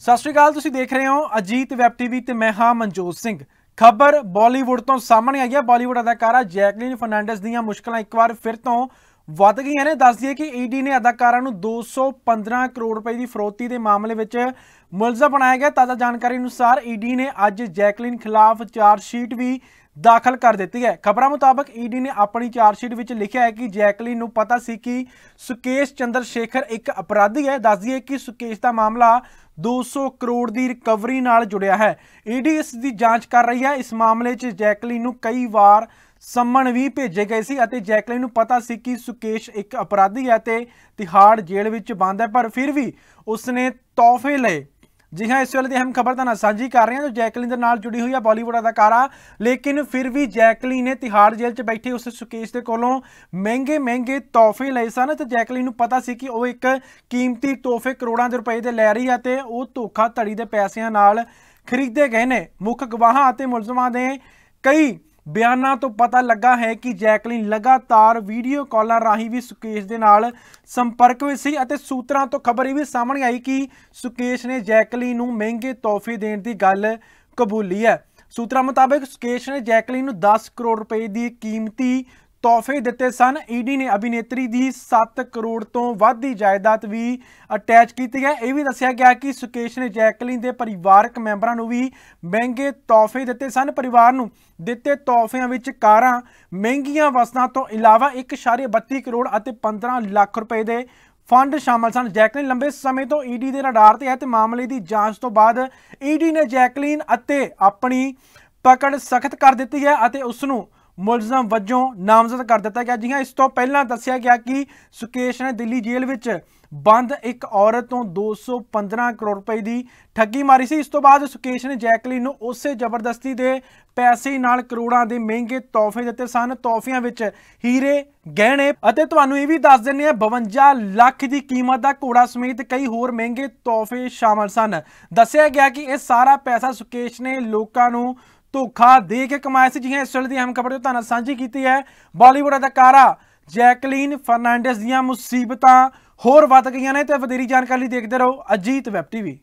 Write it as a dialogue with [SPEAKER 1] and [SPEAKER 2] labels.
[SPEAKER 1] ਸਤਿ ਸ਼੍ਰੀ ਅਕਾਲ ਤੁਸੀਂ ਦੇਖ ਰਹੇ ਹੋ ਅਜੀਤ ਵੈਬ ਟੀਵੀ ਤੇ ਮੈਂ ਹਾਂ ਮਨਜੋਤ ਸਿੰਘ ਖਬਰ ਬਾਲੀਵੁੱਡ ਤੋਂ ਸਾਹਮਣੇ ਆਈ ਹੈ ਬਾਲੀਵੁੱਡ ਅਦਾਕਾਰਾ ਜੈਕਲੀਨ ਫਰਨਾਂਡਸ ਦੀਆਂ ਮੁਸ਼ਕਲਾਂ ਇੱਕ ਵਾਰ ਫਿਰ ਤੋਂ ਵੱਧ ਗਈਆਂ ਨੇ ਦੱਸ ਦਈਏ ਕਿ ਈਡੀ e ਨੇ ਅਦਾਕਾਰਾਂ ਨੂੰ 215 ਕਰੋੜ ਰੁਪਏ ਦੀ ਫਰੋਤੀ ਦੇ ਮਾਮਲੇ ਵਿੱਚ ਮੁਲਜ਼ਮ ਬਣਾਇਆ ਗਿਆ ਤਾਜ਼ਾ ਜਾਣਕਾਰੀ ਅਨੁਸਾਰ ਈਡੀ e ਨੇ ਅੱਜ ਜੈਕਲਿਨ ਖਿਲਾਫ ਚਾਰਜ ਸ਼ੀਟ ਵੀ ਦਾਖਲ ਕਰ ਦਿੱਤੀ ਹੈ ਖਬਰਾਂ ਮੁਤਾਬਕ ਈਡੀ e ਨੇ ਆਪਣੀ ਚਾਰਜ ਸ਼ੀਟ ਵਿੱਚ ਲਿਖਿਆ ਹੈ ਕਿ ਜੈਕਲਿਨ ਨੂੰ ਪਤਾ ਸੀ ਕਿ ਸੁਕੇਸ਼ ਚੰਦਰ ਸ਼ੇਖਰ ਇੱਕ ਅਪਰਾਧੀ ਹੈ ਦੱਸ ਦਈਏ ਕਿ ਸੁਕੇਸ਼ ਦਾ ਮਾਮਲਾ 200 ਕਰੋੜ ਦੀ ਰਿਕਵਰੀ ਨਾਲ ਜੁੜਿਆ ਹੈ ਈਡੀ ਇਸ ਦੀ ਜਾਂਚ ਕਰ ਰਹੀ ਹੈ ਇਸ ਮਾਮਲੇ 'ਚ ਜੈਕਲਿਨ ਨੂੰ ਕਈ ਵਾਰ ਸੰਮਣ ਵੀ ਭੇਜੇ ਗਏ ਸੀ ਅਤੇ ਜੈਕਲਿਨ ਨੂੰ ਪਤਾ ਸੀ ਕਿ ਸੁਕੇਸ਼ ਇੱਕ ਅਪਰਾਧੀ ਹੈ ਤੇ ਤਿਹਾੜ ਜੇਲ੍ਹ ਵਿੱਚ ਬੰਦ ਹੈ ਪਰ ਫਿਰ ਵੀ ਉਸਨੇ ਤੋਹਫੇ ਲਏ ਜੀ ਹਾਂ ਇਸ ਵੇਲੇ ਦੀ ਅਹਿਮ ਖਬਰ ਤਾਂ ਸਾਂਝੀ ਕਰ ਰਹੇ ਹਾਂ ਜੋ ਜੈਕਲਿਨ ਦੇ ਨਾਲ ਜੁੜੀ ਹੋਈ ਹੈ ਬਾਲੀਵੁੱਡ ਅਦਾਕਾਰਾ ਲੇਕਿਨ ਫਿਰ ਵੀ ਜੈਕਲਿਨ ਨੇ ਤਿਹਾੜ ਜੇਲ੍ਹ 'ਚ ਬੈਠੇ ਉਸ ਸੁਕੇਸ਼ ਦੇ ਕੋਲੋਂ ਮਹਿੰਗੇ ਮਹਿੰਗੇ ਤੋਹਫੇ ਲਏ ਸਨ ਤੇ ਜੈਕਲਿਨ ਨੂੰ ਪਤਾ ਸੀ ਕਿ ਉਹ ਇੱਕ ਕੀਮਤੀ ਤੋਹਫੇ ਕਰੋੜਾਂ ਦੇ ਰੁਪਏ ਦੇ ਲੈ ਰਹੀ ਹੈ ਤੇ ਉਹ ਧੋਖਾ ਧੜੀ ਦੇ ਪੈਸਿਆਂ ਨਾਲ ਖਰੀਦੇ ਗਏ ਨੇ ਮੁੱਖ ਗਵਾਹਾਂ ਅਤੇ ਮੁਲਜ਼ਮਾਂ ਦੇ ਕਈ ਬਿਆਨਾਂ ਤੋਂ ਪਤਾ ਲੱਗਾ ਹੈ ਕਿ ਜੈਕਲਿਨ ਲਗਾਤਾਰ ਵੀਡੀਓ ਕਾਲਾਂ ਰਾਹੀਂ ਵੀ ਸੁਕੇਸ਼ ਦੇ ਨਾਲ ਸੰਪਰਕ ਵਿੱਚ ਸੀ ਅਤੇ ਸੂਤਰਾਂ ਤੋਂ ਖਬਰ ਇਹ ਵੀ ਸਾਹਮਣੇ ਆਈ ਕਿ ਸੁਕੇਸ਼ ਨੇ ਜੈਕਲਿਨ ਨੂੰ ਮਹਿੰਗੇ ਤੋਹਫੇ ਦੇਣ ਦੀ ਗੱਲ ਕਬੂਲੀ ਹੈ ਸੂਤਰਾਂ ਮੁਤਾਬਕ ਸੁਕੇਸ਼ ਨੇ ਜੈਕਲਿਨ ਨੂੰ 10 ਕਰੋੜ ਰੁਪਏ ਦੀ ਕੀਮਤੀ ਤੋਹਫੇ ਦਿੱਤੇ ਸਨ ਈਡੀ e ਨੇ ਅਭਿਨੇਤਰੀ ਦੀ 7 ਕਰੋੜ ਤੋਂ ਵੱਧ ਦੀ ਜਾਇਦਾਦ ਵੀ ਅਟੈਚ ਕੀਤੀ ਹੈ ਇਹ ਵੀ ਦੱਸਿਆ ਗਿਆ ਕਿ ਸੁਕੇਸ਼ ਨੇ ਜੈਕਲਿਨ ਦੇ ਪਰਿਵਾਰਕ ਮੈਂਬਰਾਂ ਨੂੰ ਵੀ ਮਹਿੰਗੇ ਤੋਹਫੇ ਦਿੱਤੇ ਸਨ ਪਰਿਵਾਰ ਨੂੰ ਦਿੱਤੇ ਤੋਹਫਿਆਂ ਵਿੱਚ ਕਾਰਾਂ ਮਹਿੰਗੀਆਂ ਵਸਤਾਂ ਤੋਂ ਇਲਾਵਾ 1.32 ਕਰੋੜ ਅਤੇ 15 ਲੱਖ ਰੁਪਏ ਦੇ ਫੰਡ ਸ਼ਾਮਲ ਸਨ ਜੈਕਲਿਨ ਲੰਬੇ ਸਮੇਂ ਤੋਂ ਈਡੀ e ਦੇ ਰਡਾਰ ਤੇ ਹੈ ਤੇ ਮਾਮਲੇ ਦੀ ਜਾਂਚ ਤੋਂ ਬਾਅਦ ਈਡੀ e ਨੇ ਜੈਕਲਿਨ ਅਤੇ ਆਪਣੀ ਪਕੜ ਸਖਤ ਕਰ ਦਿੱਤੀ ਹੈ ਅਤੇ ਉਸ ਨੂੰ ਮੁਲਜ਼ਮ ਵਜੋਂ ਨਾਮਜ਼ਦ ਕਰ ਦਿੱਤਾ ਗਿਆ ਜੀ ਹਾਂ ਇਸ ਤੋਂ ਪਹਿਲਾਂ ਦੱਸਿਆ ਗਿਆ ਕਿ ਸੁਕੇਸ਼ ਨੇ ਦਿੱਲੀ ਜੇਲ੍ਹ ਵਿੱਚ ਬੰਦ ਇੱਕ ਔਰਤ ਤੋਂ 215 ਕਰੋੜ ਰੁਪਏ ਦੀ ਠੱਗੀ ਮਾਰੀ ਸੀ ਇਸ ਤੋਂ ਬਾਅਦ ਸੁਕੇਸ਼ ਨੇ ਜੈਕਲਿਨ ਨੂੰ ਉਸੇ ਜ਼ਬਰਦਸਤੀ ਦੇ ਪੈਸੇ ਨਾਲ ਕਰੋੜਾਂ ਦੇ ਮਹਿੰਗੇ ਤੋਹਫੇ ਦਿੱਤੇ ਸਨ ਤੋਹਫਿਆਂ ਵਿੱਚ ਹੀਰੇ ਗਹਿਣੇ ਅਤੇ ਤੁਹਾਨੂੰ ਇਹ ਵੀ ਦੱਸ ਦਿੰਨੇ ਆ 52 ਲੱਖ ਦੀ ਕੀਮਤ ਦਾ ਘੋੜਾ ਸਮੇਤ ਕਈ ਹੋਰ ਮਹਿੰਗੇ ਤੋਹਫੇ ਸ਼ਾਮਲ ਸਨ ਦੱਸਿਆ ਗਿਆ ਕਿ ਇਹ ਸਾਰਾ ਪੈਸਾ ਸੁਕੇਸ਼ ਨੇ ਲੋਕਾਂ ਨੂੰ ਧੋਖਾ ਦੇ ਕੇ ਕਮਾਇਆ ਸੀ ਜਿਹਾਂ ਇਸ ਵੇਲੇ ਦੀ ਅਹਿਮ ਖਬਰ ਜੋ ਤੁਹਾਨੂੰ ਸਾਂਝੀ ਕੀਤੀ ਹੈ ਬਾਲੀਵੁੱਡ ਅਦਾਕਾਰਾ ਜੈਕਲੀਨ ਫਰਨਾਂਡੇਜ਼ ਦੀਆਂ ਮੁਸੀਬਤਾਂ ਹੋਰ ਵੱਧ ਗਈਆਂ ਨੇ ਤੇ ਵਧੇਰੀ ਜਾਣਕਾਰੀ ਲਈ ਦੇਖਦੇ ਰਹੋ ਅਜੀਤ ਵੈਬ ਟੀਵੀ